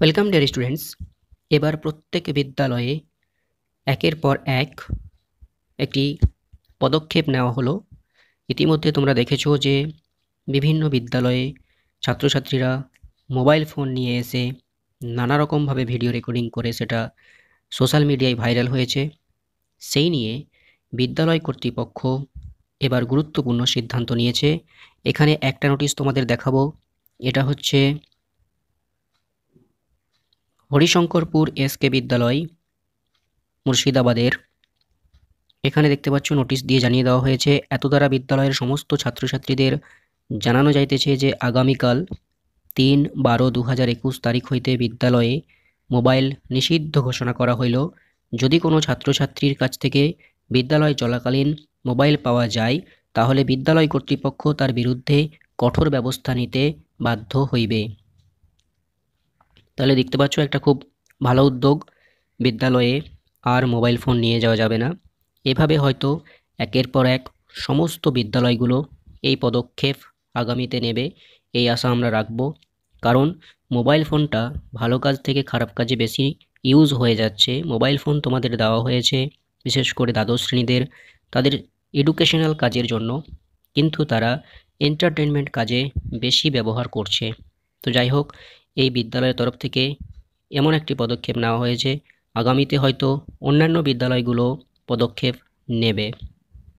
welcome dear students এবার প্রত্যেক বিদ্যালয়ে একের পর এক একটি পদক্ষেপ নেওয়া হলো ইতিমধ্যে তোমরা দেখেছো যে বিভিন্ন বিদ্যালয়ে ছাত্রছাত্রীরা মোবাইল ফোন নিয়ে এসে নানা রকমভাবে ভিডিও রেকর্ডিং করে সেটা সোশ্যাল মিডিয়ায় ভাইরাল হয়েছে সেই নিয়ে বিদ্যালয় কর্তৃপক্ষ এবার গুরুত্বপূর্ণ সিদ্ধান্ত নিয়েছে এখানে একটা নোটিশ তোমাদের দেখাবো এটা হচ্ছে হরিশঙ্করপুর এস কে বিদ্যালয় মুর্শিদাবাদের এখানে দেখতে পাচ্ছ নোটিশ দিয়ে জানিয়ে দেওয়া হয়েছে এত দ্বারা বিদ্যালয়ের সমস্ত ছাত্রছাত্রীদের জানানো যাইতেছে যে আগামীকাল তিন বারো দু হাজার একুশ তারিখ হইতে বিদ্যালয়ে মোবাইল নিষিদ্ধ ঘোষণা করা হইল যদি কোনো ছাত্রছাত্রীর কাছ থেকে বিদ্যালয় চলাকালীন মোবাইল পাওয়া যায় তাহলে বিদ্যালয় কর্তৃপক্ষ তার বিরুদ্ধে কঠোর ব্যবস্থা নিতে বাধ্য হইবে তাহলে দেখতে পাচ্ছ একটা খুব ভালো উদ্যোগ বিদ্যালয়ে আর মোবাইল ফোন নিয়ে যাওয়া যাবে না এভাবে হয়তো একের পর এক সমস্ত বিদ্যালয়গুলো এই পদক্ষেপ আগামীতে নেবে এই আশা আমরা রাখব কারণ মোবাইল ফোনটা ভালো কাজ থেকে খারাপ কাজে বেশি ইউজ হয়ে যাচ্ছে মোবাইল ফোন তোমাদের দেওয়া হয়েছে বিশেষ করে দ্বাদশ শ্রেণীদের তাদের এডুকেশনাল কাজের জন্য কিন্তু তারা এন্টারটেনমেন্ট কাজে বেশি ব্যবহার করছে তো যাই হোক এই বিদ্যালয়ের তরফ থেকে এমন একটি পদক্ষেপ নেওয়া হয়েছে আগামীতে হয়তো অন্যান্য বিদ্যালয়গুলো পদক্ষেপ নেবে